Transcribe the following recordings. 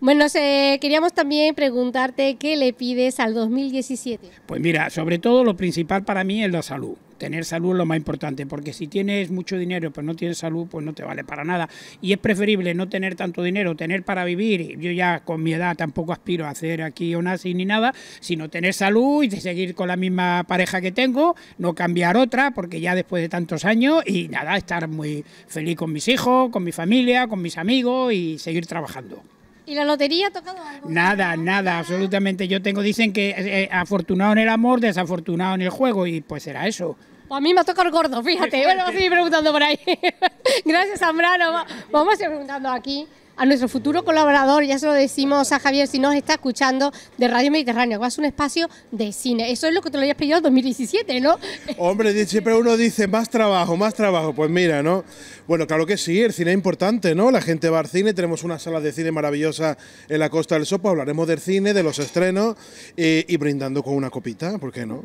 Bueno, queríamos también preguntarte qué le pides al 2017. Pues mira, sobre todo lo principal para mí es la salud tener salud es lo más importante, porque si tienes mucho dinero pero no tienes salud, pues no te vale para nada. Y es preferible no tener tanto dinero, tener para vivir. Yo ya con mi edad tampoco aspiro a hacer aquí así ni nada, sino tener salud y seguir con la misma pareja que tengo, no cambiar otra, porque ya después de tantos años y nada, estar muy feliz con mis hijos, con mi familia, con mis amigos y seguir trabajando. ¿Y la lotería ha tocado algo? Nada, nada, ah. absolutamente. Yo tengo, dicen que eh, eh, afortunado en el amor, desafortunado en el juego, y pues será eso. Pues a mí me ha tocado el gordo, fíjate. Bueno, vamos a seguir preguntando por ahí. Gracias, Zambrano. Vamos a seguir preguntando aquí a nuestro futuro colaborador, ya se lo decimos a Javier si nos está escuchando, de Radio Mediterráneo, que va a ser un espacio de cine. Eso es lo que te lo habías pedido en 2017, ¿no? Hombre, siempre uno dice más trabajo, más trabajo. Pues mira, ¿no? Bueno, claro que sí, el cine es importante, ¿no? La gente va al cine, tenemos una sala de cine maravillosa en la Costa del Sopo, pues hablaremos del cine, de los estrenos y brindando con una copita, ¿por qué no?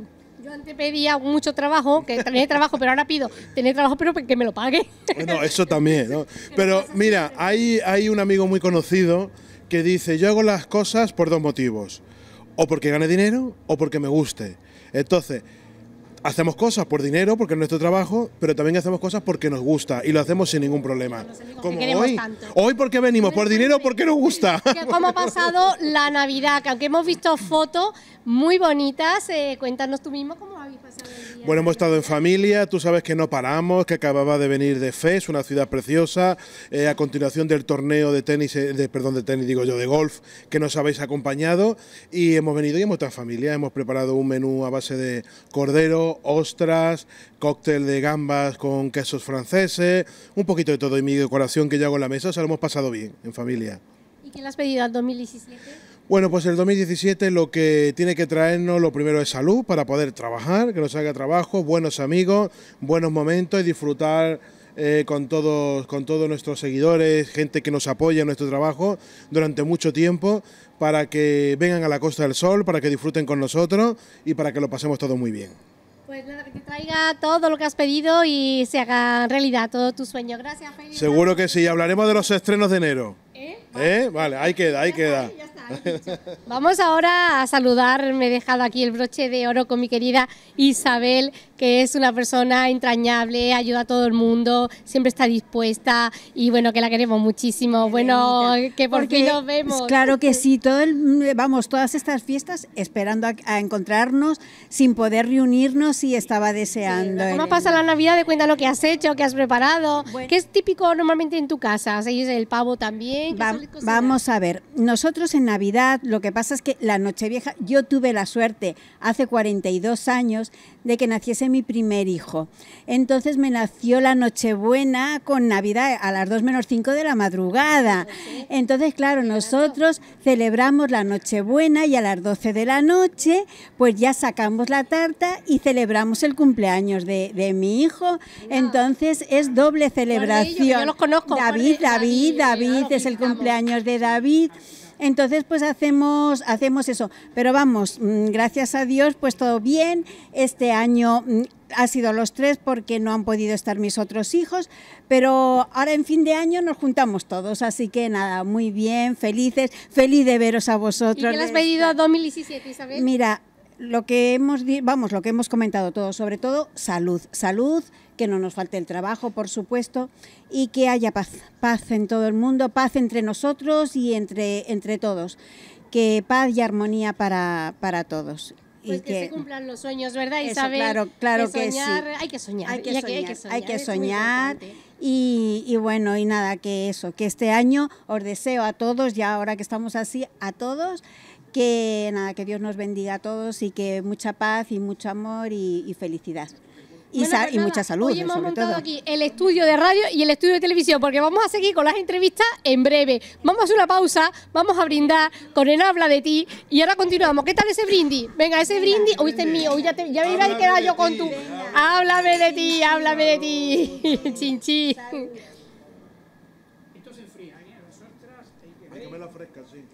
antes pedía mucho trabajo, que tenía trabajo, pero ahora pido tener trabajo, pero que me lo pague. Bueno, eso también, Pero mira, hay un amigo muy conocido que dice, yo hago las cosas por dos motivos, o porque gane dinero o porque me guste. Entonces, hacemos cosas por dinero, porque es nuestro trabajo, pero también hacemos cosas porque nos gusta y lo hacemos sin ningún problema. como hoy, hoy porque venimos por dinero, o porque nos gusta. cómo ha pasado la Navidad, que aunque hemos visto fotos muy bonitas, eh, cuéntanos tú mismo cómo habéis pasado. Bueno, hemos estado en familia, tú sabes que no paramos, que acababa de venir de Fez, una ciudad preciosa, eh, a continuación del torneo de tenis, eh, de, perdón, de tenis, digo yo, de golf, que nos habéis acompañado, y hemos venido y hemos estado en familia, hemos preparado un menú a base de cordero, ostras, cóctel de gambas con quesos franceses, un poquito de todo, y mi decoración que yo hago en la mesa, o sea, lo hemos pasado bien, en familia. ¿Y qué le has pedido al 2017? Bueno, pues el 2017 lo que tiene que traernos lo primero es salud para poder trabajar, que nos haga trabajo, buenos amigos, buenos momentos y disfrutar eh, con, todos, con todos nuestros seguidores, gente que nos apoya en nuestro trabajo durante mucho tiempo, para que vengan a la Costa del Sol, para que disfruten con nosotros y para que lo pasemos todo muy bien. Pues nada, que traiga todo lo que has pedido y se haga realidad todo tu sueño. Gracias, Felipe. Seguro que sí, hablaremos de los estrenos de enero. ¿Eh? ¿Eh? vale ahí queda, ahí queda. Vamos ahora a saludar, me he dejado aquí el broche de oro con mi querida Isabel, que es una persona entrañable, ayuda a todo el mundo, siempre está dispuesta y bueno, que la queremos muchísimo. Bueno, que por Porque, fin vemos. Claro que sí, todo vamos, todas estas fiestas esperando a, encontrarnos sin poder reunirnos y estaba deseando. ¿Cómo pasa la Navidad? De cuenta lo que has hecho, que has preparado, ¿Qué es típico normalmente en tu casa, ¿Seguís el pavo también. vamos a ver, nosotros en Navidad, lo que pasa es que la Nochevieja, yo tuve la suerte hace 42 años de que naciese mi primer hijo. Entonces me nació la Nochebuena con Navidad a las 2 menos 5 de la madrugada. Pues Entonces, claro, nosotros celebramos la Nochebuena y a las 12 de la noche, pues ya sacamos la tarta y celebramos el cumpleaños de, mi hijo. Entonces es doble celebración. conozco. David, David, David es el cumpleaños de David. Entonces, pues hacemos, hacemos eso. Pero vamos, mm, gracias a Dios, pues todo bien. Este año mm, ha sido los tres porque no han podido estar mis otros hijos, pero ahora en fin de año nos juntamos todos, así que nada, muy bien, felices, feliz de veros a vosotros. ¿Y qué has pedido a 2017, Isabel? Mira, lo que hemos vamos, lo que hemos comentado todos, sobre todo salud, salud, que no nos falte el trabajo, por supuesto, y que haya paz, paz en todo el mundo, paz entre nosotros y entre, entre todos, que paz y armonía para, para todos. y pues que, se cumplan los sueños, ¿verdad, eso, Isabel? Claro, claro que, sí. Hay que soñar, hay que soñar, hay que soñar. y, y, bueno, y nada, que eso, que este año os deseo a todos, ya ahora que estamos así, a todos, que nada, que Dios nos bendiga a todos y que mucha paz y mucho amor y, felicidad. Y, pues y mucha salud. Hoy hemos sobre montado todo. aquí el estudio de radio y el estudio de televisión, porque vamos a seguir con las entrevistas en breve. Vamos a hacer una pausa, vamos a brindar con el habla de ti y ahora continuamos. ¿Qué tal ese brindis? Venga, ese brindis, hoy este es mío, hoy ya, ya me iba a quedar yo con tu. Háblame de ti, háblame de ti, chinchín. Esto se enfría, ¿eh? Las hay que comerla fresca, sí.